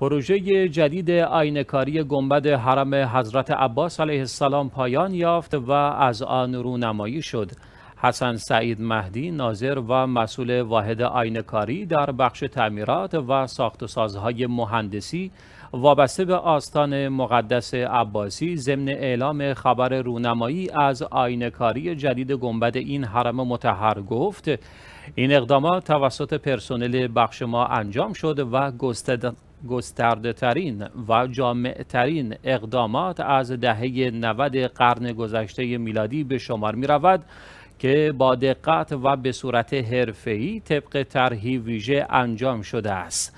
پروژه جدید آینکاری گنبد حرم حضرت عباس علیه السلام پایان یافت و از آن رونمایی شد. حسن سعید مهدی ناظر و مسئول واحد آینکاری در بخش تعمیرات و ساخت سازهای مهندسی وابسته به آستان مقدس عباسی ضمن اعلام خبر رونمایی از آینکاری جدید گنبد این حرم متحر گفت این اقدامات توسط پرسنل بخش ما انجام شد و گستردهترین گسترده ترین و جامع ترین اقدامات از دهه 90 قرن گذشته میلادی به شمار می رود که با دقت و به صورت حرفه‌ای طبق طرحی ویژه انجام شده است.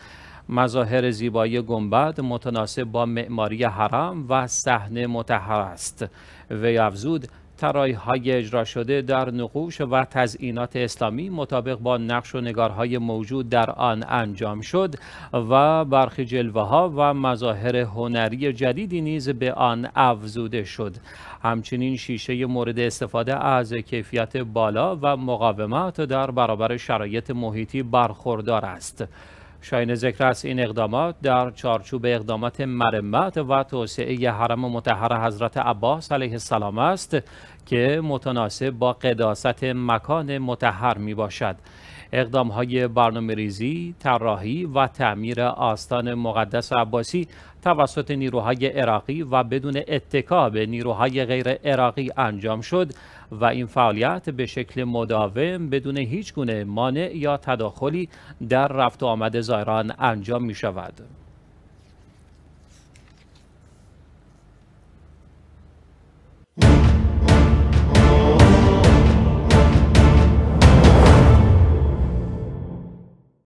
مظاهر زیبایی گنبد متناسب با معماری حرم و صحنه متحر است. وی افزود ترایه های اجرا شده در نقوش و تزئینات اسلامی مطابق با نقش و نگارهای موجود در آن انجام شد و برخی جلوه ها و مظاهر هنری جدیدی نیز به آن افزوده شد همچنین شیشه مورد استفاده از کیفیت بالا و مقاومت در برابر شرایط محیطی برخوردار است شاین ذکر است این اقدامات در چارچوب اقدامات مرمت و توسعه حرم متحر حضرت عباس علیه السلام است که متناسب با قداست مکان متحر می باشد. اقدام های برنامه ریزی، طراحی و تعمیر آستان مقدس عباسی توسط نیروهای عراقی و بدون اتکا به نیروهای غیر عراقی انجام شد و این فعالیت به شکل مداوم بدون هیچ گونه مانع یا تداخلی در رفت و آمد زایران انجام می شود.